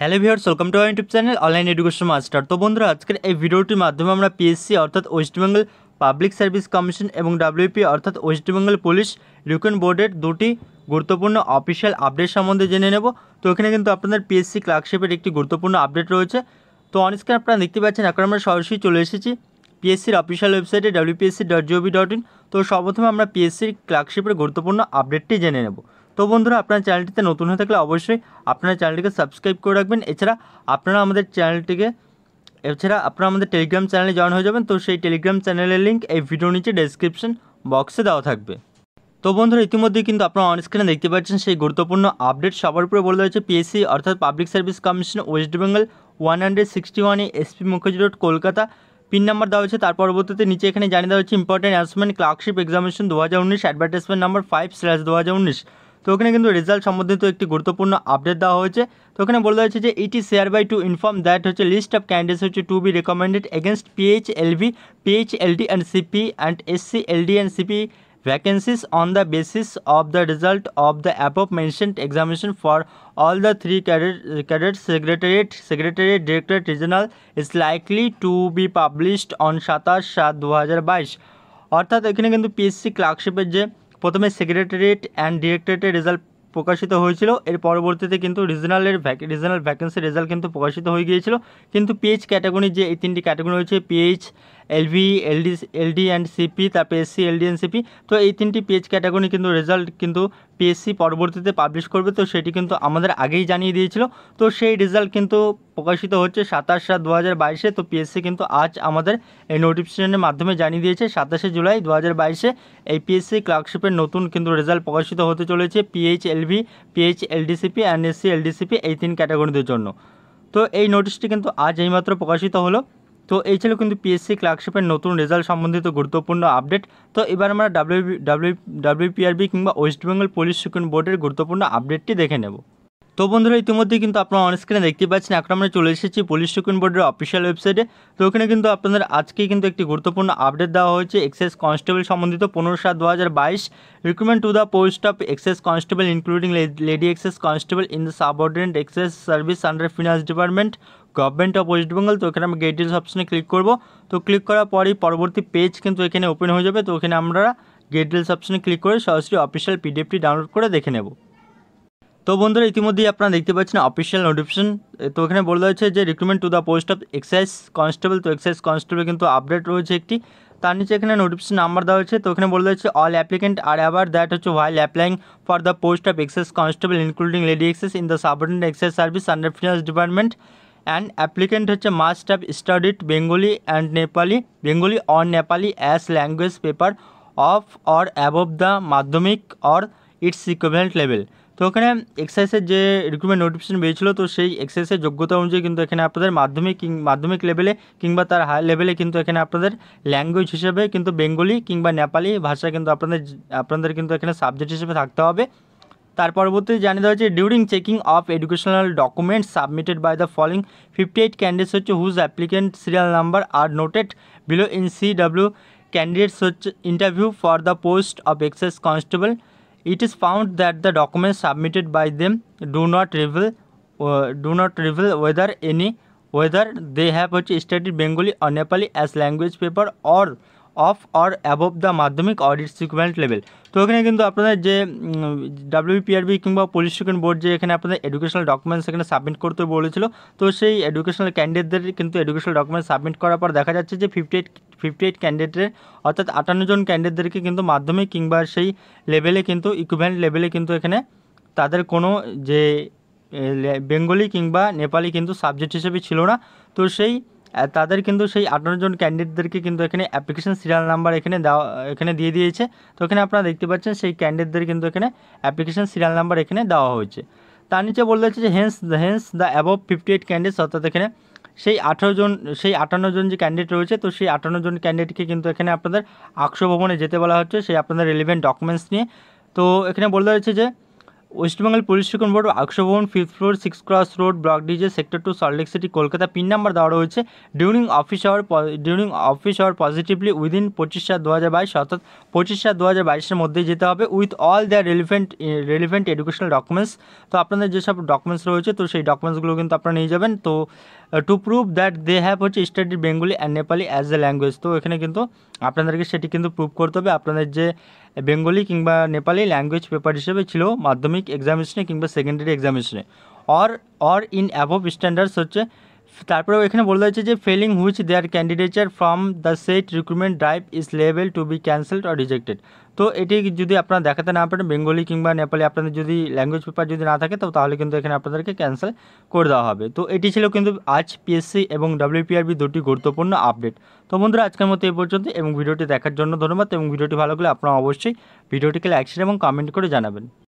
hello viewers welcome to YouTube channel online education master তো বন্ধুরা আজকের এই ভিডিওটির মাধ্যমে আমরা পিএসসি অর্থাৎ ওয়েস্টবেঙ্গল পাবলিক সার্ভিস কমিশন এবং ডাব্লিউপি অর্থাৎ ওয়েস্টবেঙ্গল পুলিশ রিকন বোর্ডের দুটি গুরুত্বপূর্ণ অফিসিয়াল আপডেট সম্বন্ধে জেনে নেব তো এখানে কিন্তু আপনাদের পিএসসি ক্লার্কশিপের একটি গুরুত্বপূর্ণ আপডেট রয়েছে তো অনস্ক্রিন আপনারা দেখতে পাচ্ছেন এখন আমরা সরাসরি চলে এসেছি পিএসসির অফিসিয়াল ওয়েবসাইটে WBPSC dot GOV dot in তো সর্বপ্রথমে আমরা পিএসসির ক্লার্কশিপের গুরুত্বপূর্ণ আপডেটটি জেনে নেব তো বন্ধুরা আপনার চ্যানেলটিতে নতুন হয়ে থাকলে অবশ্যই আপনার চ্যানেলটিকে সাবস্ক্রাইব করে রাখবেন এছাড়া আপনারা আমাদের চ্যানেলটিকে এছাড়া আপনারা আমাদের টেলিগ্রাম চ্যানেলে জয়েন হয়ে যাবেন তো সেই টেলিগ্রাম চ্যানেলের লিঙ্ক এই ভিডিও নিচে ডেসক্রিপশন বক্সে দেওয়া থাকবে তো বন্ধুরা ইতিমধ্যেই কিন্তু আপনারা অন দেখতে পাচ্ছেন সেই গুরুত্বপূর্ণ আপডেট সবার উপরে বলে রয়েছে পিএসসি অর্থাৎ public service commission West Bengal one hundred sixty ওয়ানে SP Mukherjee road Kolkata pin number দেওয়া হয়েছে তার পরবর্তীতে নিচে এখানে জানিয়ে দেওয়া হচ্ছে ইম্পর্টেন্ট অ্যানাউন্সমেন্ট ক্লার্কশিপ এক্সামিনেশন দু হাজার উনিশ অ্যাডভার্টাইজমেন্ট নাম্বার ফাইভ স্ল্যাশ দু হাজার উনিশ তো ওখানে কিন্তু রেজাল্ট সম্বন্ধিত একটি গুরুত্বপূর্ণ আপডেট দেওয়া হয়েছে তো ওখানে বলা হয়েছে যে it is hereby to inform that হচ্ছে লিস্ট অফ ক্যান্ডিডেটস হচ্ছে to be recommended against PH LV PH LD and CP and SC LD and CP vacancies on the basis of the result of mentioned examination for all the three cadet cadet secretariat secretariat secretariat regional is likely to be published on সাতাশ সাত দু হাজার বাইশ অর্থাৎ এখানে কিন্তু PSC ক্লার্কশিপের যে প্রথমে সেক্রেটারিয়েট অ্যান্ড ডিরেক্টরেটের রেজাল্ট প্রকাশিত হয়েছিল এর পরবর্তীতে কিন্তু রিজনালের রিজনাল ভ্যাকেন্সির রেজাল্ট কিন্তু প্রকাশিত হয়ে গিয়েছিল কিন্তু পিএইচ ক্যাটাগরির যে এই তিনটি ক্যাটাগরি রয়েছে PH LV LD LD and CP তারপর এসসি এলডি অ্যান্ড সিপি তো এই তিনটি পেজ ক্যাটাগরি কিন্তু রেজাল্ট কিন্তু পিএসসি পরবর্তীতে পাবলিশ করবে তো সেটি কিন্তু আমাদের আগেই জানিয়ে দিয়েছিল তো সেই রেজাল্ট কিন্তু প্রকাশিত হচ্ছে সাতাশ সাত দু হাজার বাইশে তো পিএসসি কিন্তু আজ আমাদের এই নোটিফিকেশনের মাধ্যমে জানিয়ে দিয়েছে সাতাশে জুলাই দু হাজার বাইশে এই পিএসসি ক্লার্কশিপের নতুন কিন্তু রেজাল্ট প্রকাশিত হতে চলেছে PH LV PH LDCP and SC LDCP এই তিন ক্যাটাগরিদের জন্য তো এই নোটিশটি কিন্তু আজ এইমাত্র প্রকাশিত হলো তো এই ছিল কিন্তু পিএসসি ক্লার্কশিপের নতুন রেজাল্ট সম্বন্ধিত গুরুত্বপূর্ণ আপডেট তো এবার আমরা ডাব্লিউ ডাব্লিউ ডাব্লিউপিআরবি কিংবা ওয়েস্ট বেঙ্গল পুলিশ সুপ্রিম বোর্ডের গুরুত্বপূর্ণ আপডেটটি দেখে নেব তো বন্ধুরা ইতিমধ্যে কিন্তু আপনারা অন স্ক্রিনে দেখতে পাচ্ছেন এখন আমরা চলে এসেছি পুলিশ সুকুন বোর্ডের অফিসিয়াল ওয়েবসাইটে তো ওখানে কিন্তু আপনাদের আজকে কিন্তু একটি গুরুত্বপূর্ণ আপডেট দেওয়া হয়েছে এক্সাইজ কনস্টেবল সম্বন্ধিত পনেরো সাত দু হাজার বাইশ recruitment to the post of excise constable including lady excise constable in the subordinate excise service under finance department government of West Bengal তো এখানে আমি গেটিস অপশানে ক্লিক করব তো ক্লিক করার পরই পরবর্তী পেজ কিন্তু এখানে ওপেন হয়ে যাবে তো ওখানে আমরা গেট ডিলস অপশানে ক্লিক করে সরাসরি অফিসিয়াল পিডিএফটি ডাউনলোড করে দেখে নেবো তো বন্ধুরা ইতিমধ্যেই আপনারা দেখতে পাচ্ছেন অফিসিয়াল নোটিফিকেশন তো এখানে বলে রয়েছে যে recruitment to the post of excise constable তো এক্সাইজ কনস্টেবল কিন্তু আপডেট রয়েছে একটি তার নিচে এখানে নোটিফিকেশন নাম্বার দেওয়া হয়েছে তো এখানে বলে দিচ্ছে all applicant are aware that হচ্ছে while applying for the post of excise constable including lady excise in the subordinate excise service under finance department and applicant হচ্ছে must have studied Bengali and Nepali Bengali or Nepali as language paper of or above the Madhyamik or its equivalent level তো ওখানে এক্সাইসের যে recruitment notification বেরিয়েছিল তো সেই এক্সাইসের যোগ্যতা অনুযায়ী কিন্তু এখানে আপনাদের মাধ্যমিক কিং মাধ্যমিক লেভেলে কিংবা তার হাই লেভেলে কিন্তু এখানে আপনাদের ল্যাঙ্গুয়েজ হিসেবে কিন্তু বেঙ্গলি কিংবা নেপালি ভাষা কিন্তু আপনাদের আপনাদের কিন্তু এখানে সাবজেক্ট হিসেবে থাকতে হবে তার পরবর্তী জানিয়ে দেওয়া হয়েছে during checking of educational documents submitted by the following fifty eight candidates হচ্ছে whose applicant serial number are noted below in C W candidates হচ্ছে interview for the post of excise constable it is found that the documents submitted by them do not reveal uh, do not reveal whether any whether they have studied Bengali or Nepali as language paper or of or above the Madhyamik audit sequent level তো এখানে কিন্তু আপনাদের যে ডাব্লিউপিআরবি কিংবা police second board যে এখানে আপনাদের educational documents এখানে সাবমিট করতে বলেছিল তো সেই এডুকেশনাল ক্যান্ডিডেটদের কিন্তু এডুকেশনাল ডকুমেন্ট সাবমিট করার পর দেখা যাচ্ছে যে ফিফটি এইট ফিফটি এইট ক্যান্ডিডেটের অর্থাৎ আটান্ন জন ক্যান্ডিডেটদেরকে কিন্তু মাধ্যমিক কিংবা সেই লেভেলে কিন্তু ইকুইপমেন্ট লেভেলে কিন্তু এখানে তাদের কোনো যে বেঙ্গলি কিংবা নেপালি কিন্তু সাবজেক্ট হিসেবে ছিল না তো সেই তাদের কিন্তু সেই আঠারো জন ক্যান্ডিডেটদেরকে কিন্তু এখানে অ্যাপ্লিকেশন সিরিয়াল নাম্বার এখানে দেওয়া এখানে দিয়ে দিয়েছে তো এখানে আপনারা দেখতে পাচ্ছেন সেই ক্যান্ডিডেটদের কিন্তু এখানে অ্যাপ্লিকেশন সিরিয়াল নাম্বার এখানে দেওয়া হয়েছে তার নিচে বলে যাচ্ছে যে hence hence the above fifty eight candidates অর্থাৎ এখানে সেই আঠারো জন সেই আটান্ন জন যে ক্যান্ডিডেট রয়েছে তো সেই আটান্ন জন ক্যান্ডিডেটকে কিন্তু এখানে আপনাদের আকশো ভবনে যেতে বলা হচ্ছে সেই আপনাদের রেলিভেন্ট ডকুমেন্টস নিয়ে তো এখানে বলে হচ্ছে যে ওয়েস্টবেঙ্গল পুলিশ শিক্ষণ board Araksha Bhawan fifth floor six cross road block DJ sector two lake city Kolkata pin number দেওয়া রয়েছে during office hour during office hour positively within পঁচিশ সাত দু হাজার বাইশ অর্থাৎ পঁচিশ সাত দু হাজার বাইশের মধ্যেই যেতে হবে with all the relevant relevant educational documents তো আপনাদের যেসব ডকুমেন্টস রয়েছে তো সেই ডকুমেন্টসগুলো কিন্তু আপনারা নিয়ে যাবেন তো to prove that they have হচ্ছে study Bengali and Nepali as a language তো এখানে কিন্তু আপনাদেরকে সেটি কিন্তু প্রুভ করতে হবে আপনাদের যে বেঙ্গলি কিংবা নেপালি ল্যাঙ্গুয়েজ পেপার হিসেবে ছিল মাধ্যমিক এক্সামিনেশনে কিংবা সেকেন্ডারি এক্সামিনেশনে or or in above standards হচ্ছে তারপরে এখানে বলে হয়েছে যে failing which their candidature from the set recruitment drive is লেভেল to be cancelled or rejected তো এটি যদি আপনারা দেখাতে না পারেন বেঙ্গলি কিংবা নেপালি আপনাদের যদি ল্যাঙ্গুয়েজ পেপার যদি না থাকে তো তাহলে কিন্তু এখানে আপনাদেরকে ক্যান্সেল করে দেওয়া হবে তো এটি ছিল কিন্তু আজ পিএসসি এবং ডাব্লিউপিআরবি দুটি গুরুত্বপূর্ণ আপডেট তো বন্ধুরা আজকের মতো এই পর্যন্ত এবং ভিডিওটি দেখার জন্য ধন্যবাদ এবং ভিডিওটি ভালো লাগলে আপনারা অবশ্যই ভিডিওটিকে লাইক শেয়ার এবং কমেন্ট করে জানাবেন